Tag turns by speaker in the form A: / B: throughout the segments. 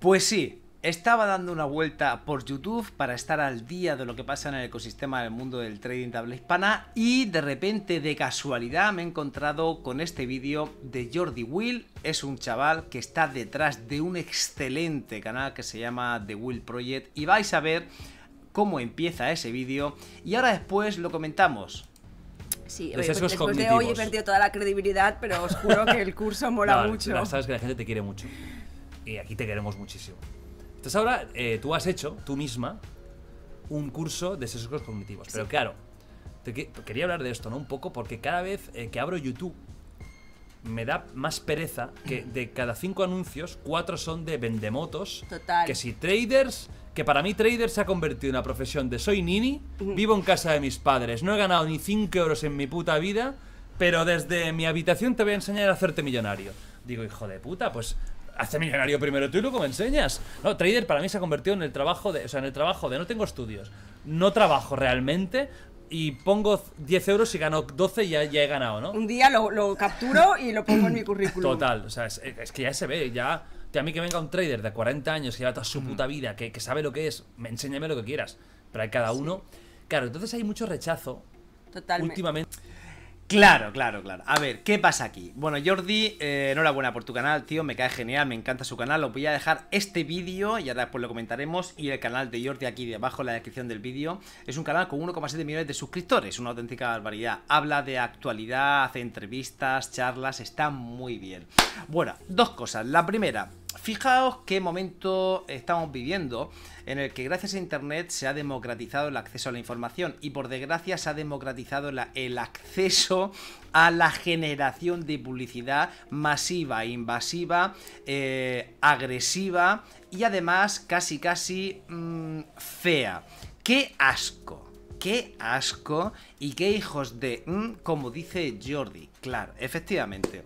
A: Pues sí, estaba dando una vuelta por YouTube para estar al día de lo que pasa en el ecosistema del mundo del trading de habla hispana y de repente, de casualidad, me he encontrado con este vídeo de Jordi Will. Es un chaval que está detrás de un excelente canal que se llama The Will Project y vais a ver cómo empieza ese vídeo y ahora después lo comentamos. Sí, pues después de hoy he perdido
B: toda la credibilidad, pero os juro que el curso mola mucho. sabes que la gente te quiere mucho y aquí te queremos muchísimo. Entonces ahora eh, tú has hecho, tú misma, un curso de sesgos cognitivos. Pero claro, quería hablar de esto, ¿no? Un poco, porque cada vez eh, que abro YouTube me da más pereza que mm. de cada cinco anuncios, cuatro son de vendemotos. Total. Que si traders, que para mí traders se ha convertido en una profesión de soy nini, vivo en casa de mis padres, no he ganado ni cinco euros en mi puta vida, pero desde mi habitación te voy a enseñar a hacerte millonario. Digo, hijo de puta, pues hace millonario primero tú y luego me enseñas. No, trader para mí se ha convertido en el trabajo de. O sea, en el trabajo de no tengo estudios. No trabajo realmente, y pongo 10 euros y gano 12 y ya, he ganado, ¿no? Un día lo, capturo y lo pongo en mi currículum. Total, o sea, es, que ya se ve, ya... a mí que venga un trader de 40 años que lleva toda su puta mm. vida, que, que sabe lo que es, me enséñame lo que quieras, pero hay cada uno... Claro, entonces hay mucho rechazo Totalmente. últimamente. Claro, claro, claro.
A: A ver, ¿qué pasa aquí? Bueno, Jordi, eh, enhorabuena por tu canal, tío. Me cae genial, me encanta su canal. Os voy a dejar este vídeo y ahora después lo comentaremos. Y el canal de Jordi aquí debajo en la descripción del vídeo. Es un canal con 1,7 millones de suscriptores. Una auténtica barbaridad. Habla de actualidad, hace entrevistas, charlas. Está muy bien. Bueno, dos cosas. La primera, Fijaos qué momento estamos viviendo en el que gracias a Internet se ha democratizado el acceso a la información y por desgracia se ha democratizado el acceso a la generación de publicidad masiva, invasiva, eh, agresiva y además casi casi mm, fea. ¡Qué asco! qué asco y qué hijos de... Mm, como dice Jordi, claro, efectivamente.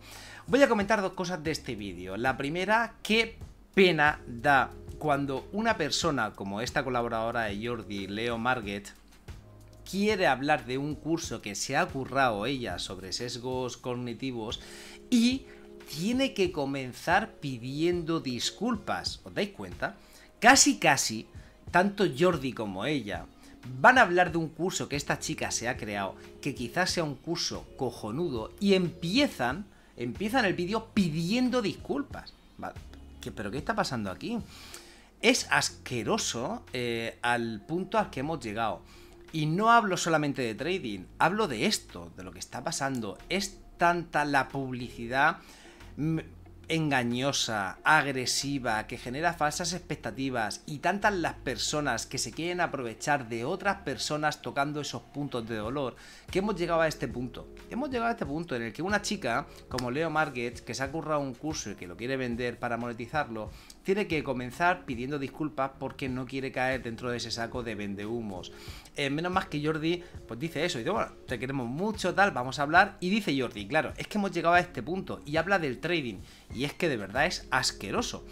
A: Voy a comentar dos cosas de este vídeo. La primera, qué pena da cuando una persona como esta colaboradora de Jordi, Leo Marget, quiere hablar de un curso que se ha currado ella sobre sesgos cognitivos y tiene que comenzar pidiendo disculpas. ¿Os dais cuenta? Casi, casi, tanto Jordi como ella van a hablar de un curso que esta chica se ha creado, que quizás sea un curso cojonudo, y empiezan empiezan el vídeo pidiendo disculpas. ¿Pero qué está pasando aquí? Es asqueroso eh, al punto al que hemos llegado. Y no hablo solamente de trading, hablo de esto, de lo que está pasando. Es tanta la publicidad mm, engañosa, agresiva, que genera falsas expectativas y tantas las personas que se quieren aprovechar de otras personas tocando esos puntos de dolor, que hemos llegado a este punto. Hemos llegado a este punto en el que una chica como Leo Market, que se ha currado un curso y que lo quiere vender para monetizarlo, tiene que comenzar pidiendo disculpas porque no quiere caer dentro de ese saco de vendehumos. Eh, menos más que Jordi pues dice eso y dice, bueno, te queremos mucho, tal, vamos a hablar. Y dice Jordi, claro, es que hemos llegado a este punto y habla del trading. Y es que de verdad es asqueroso.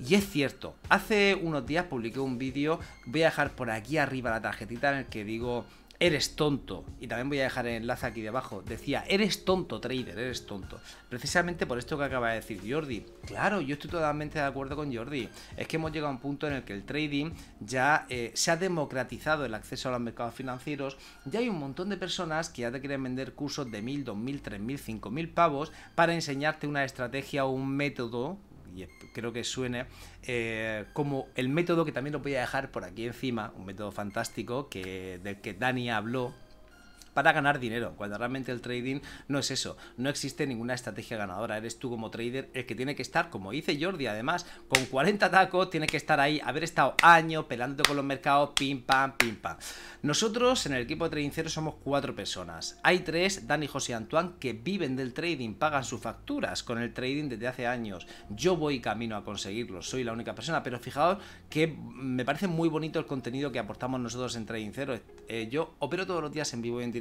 A: Y es cierto, hace unos días publiqué un vídeo, voy a dejar por aquí arriba la tarjetita en el que digo eres tonto, y también voy a dejar el enlace aquí debajo, decía, eres tonto, trader, eres tonto. Precisamente por esto que acaba de decir Jordi. Claro, yo estoy totalmente de acuerdo con Jordi. Es que hemos llegado a un punto en el que el trading ya eh, se ha democratizado el acceso a los mercados financieros. Ya hay un montón de personas que ya te quieren vender cursos de 1.000, 2.000, 3.000, 5.000 pavos para enseñarte una estrategia o un método y creo que suene eh, como el método que también lo voy a dejar por aquí encima, un método fantástico que, del que Dani habló para ganar dinero, cuando realmente el trading no es eso, no existe ninguna estrategia ganadora, eres tú como trader el que tiene que estar, como dice Jordi, además, con 40 tacos, tiene que estar ahí, haber estado años pelándote con los mercados, pim, pam, pim, pam. Nosotros en el equipo de Trading Cero somos cuatro personas, hay tres, Dani, José y Antoine, que viven del trading, pagan sus facturas con el trading desde hace años, yo voy camino a conseguirlo, soy la única persona, pero fijaos que me parece muy bonito el contenido que aportamos nosotros en Trading Cero, eh, yo opero todos los días en vivo y en directo,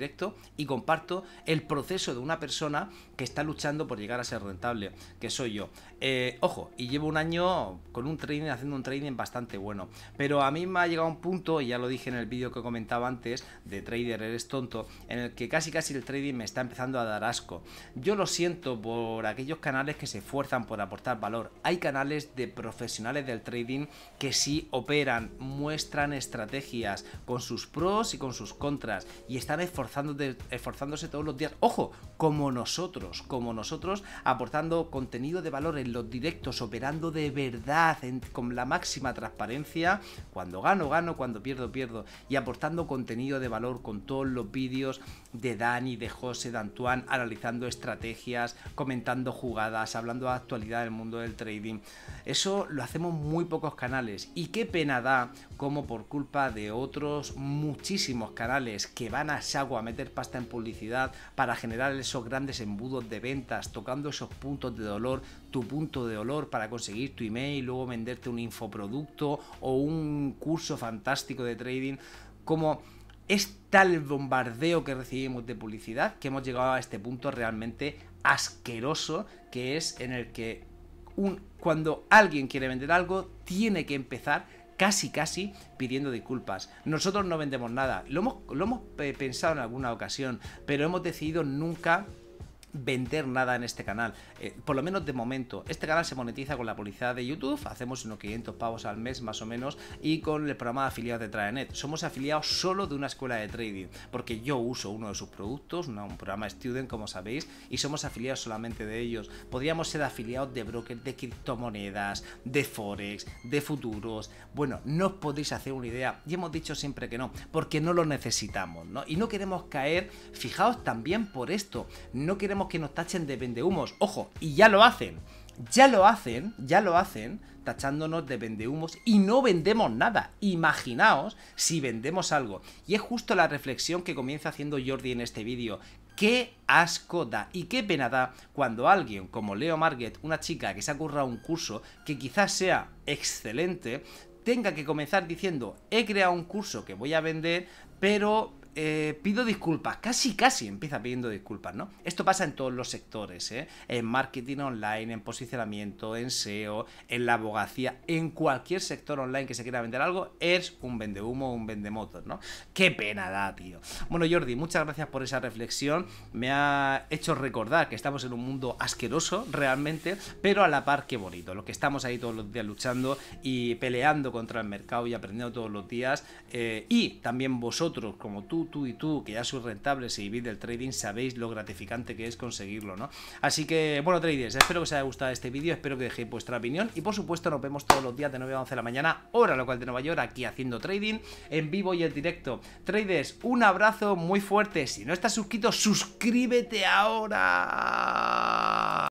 A: y comparto el proceso de una persona que está luchando por llegar a ser rentable, que soy yo. Eh, ojo, y llevo un año con un trading, haciendo un trading bastante bueno, pero a mí me ha llegado un punto, y ya lo dije en el vídeo que comentaba antes, de trader eres tonto, en el que casi casi el trading me está empezando a dar asco. Yo lo siento por aquellos canales que se esfuerzan por aportar valor. Hay canales de profesionales del trading que sí operan, muestran estrategias con sus pros y con sus contras y están esforzando esforzándose, todos los días. Ojo, como nosotros, como nosotros, aportando contenido de valor en los directos, operando de verdad, con la máxima transparencia. Cuando gano, gano, cuando pierdo, pierdo. Y aportando contenido de valor con todos los vídeos de Dani, de José, de Antoine, analizando estrategias, comentando jugadas, hablando de actualidad del mundo del trading. Eso lo hacemos muy pocos canales. Y qué pena da como por culpa de otros muchísimos canales que van a saco a meter pasta en publicidad para generar esos grandes embudos de ventas, tocando esos puntos de dolor, tu punto de dolor para conseguir tu email, luego venderte un infoproducto o un curso fantástico de trading, como es tal bombardeo que recibimos de publicidad que hemos llegado a este punto realmente asqueroso que es en el que cuando alguien quiere vender algo tiene que empezar casi, casi pidiendo disculpas. Nosotros no vendemos nada. Lo hemos, lo hemos eh, pensado en alguna ocasión, pero hemos decidido nunca vender nada en este canal. Eh, por lo menos de momento. Este canal se monetiza con la publicidad de YouTube. Hacemos unos 500 pavos al mes más o menos. Y con el programa de afiliados de Traenet. Somos afiliados solo de una escuela de trading. Porque yo uso uno de sus productos, un programa Student, como sabéis. Y somos afiliados solamente de ellos. Podríamos ser afiliados de brokers, de criptomonedas, de forex, de futuros. Bueno, no os podéis hacer una idea. Y hemos dicho siempre que no. Porque no lo necesitamos. ¿no? Y no queremos caer. Fijaos también por esto. No queremos que nos tachen de vendehumos. Ojo, y ya lo hacen. Ya lo hacen, ya lo hacen tachándonos de vendehumos y no vendemos nada. Imaginaos si vendemos algo. Y es justo la reflexión que comienza haciendo Jordi en este vídeo. Qué asco da y qué pena da cuando alguien como Leo Marget, una chica que se ha currado un curso que quizás sea excelente, tenga que comenzar diciendo he creado un curso que voy a vender, pero eh, pido disculpas, casi casi empieza pidiendo disculpas, ¿no? Esto pasa en todos los sectores, ¿eh? En marketing online, en posicionamiento, en SEO, en la abogacía, en cualquier sector online que se quiera vender algo, es un vende humo un vendemotos, ¿no? Qué pena da, tío. Bueno, Jordi, muchas gracias por esa reflexión. Me ha hecho recordar que estamos en un mundo asqueroso, realmente, pero a la par que bonito. lo que estamos ahí todos los días luchando y peleando contra el mercado y aprendiendo todos los días. Eh, y también vosotros, como tú, tú y tú, que ya sois rentables y vivís del trading, sabéis lo gratificante que es conseguirlo, ¿no? Así que, bueno, traders, espero que os haya gustado este vídeo, espero que dejéis vuestra opinión y, por supuesto, nos vemos todos los días de 9 a 11 de la mañana, hora local de Nueva York, aquí haciendo trading en vivo y en directo. Traders, un abrazo muy fuerte. Si no estás suscrito, suscríbete ahora.